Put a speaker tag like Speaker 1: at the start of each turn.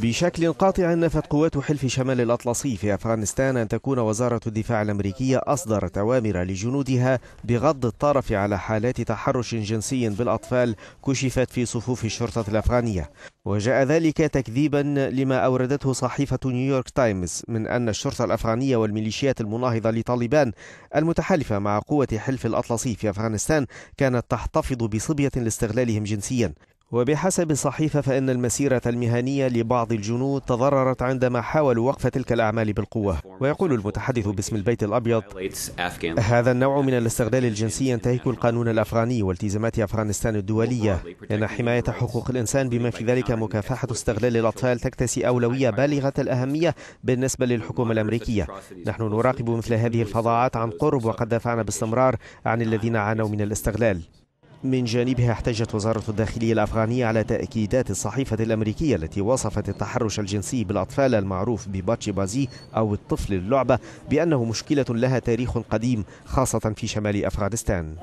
Speaker 1: بشكل قاطع نفت قوات حلف شمال الأطلسي في أفغانستان أن تكون وزارة الدفاع الأمريكية أصدرت أوامر لجنودها بغض الطرف على حالات تحرش جنسي بالأطفال كشفت في صفوف الشرطة الأفغانية وجاء ذلك تكذيبا لما أوردته صحيفة نيويورك تايمز من أن الشرطة الأفغانية والميليشيات المناهضة لطالبان المتحالفة مع قوة حلف الأطلسي في أفغانستان كانت تحتفظ بصبية لاستغلالهم جنسيا وبحسب الصحيفة فإن المسيرة المهنية لبعض الجنود تضررت عندما حاولوا وقف تلك الأعمال بالقوة ويقول المتحدث باسم البيت الأبيض هذا النوع من الاستغلال الجنسي ينتهك القانون الأفغاني والتزامات أفغانستان الدولية لأن حماية حقوق الإنسان بما في ذلك مكافحة استغلال الأطفال تكتسي أولوية بالغة الأهمية بالنسبة للحكومة الأمريكية نحن نراقب مثل هذه الفظاعات عن قرب وقد دافعنا باستمرار عن الذين عانوا من الاستغلال من جانبها احتجت وزارة الداخلية الأفغانية على تأكيدات الصحيفة الأمريكية التي وصفت التحرش الجنسي بالأطفال المعروف بباتشي بازي أو الطفل اللعبة بأنه مشكلة لها تاريخ قديم خاصة في شمال أفغانستان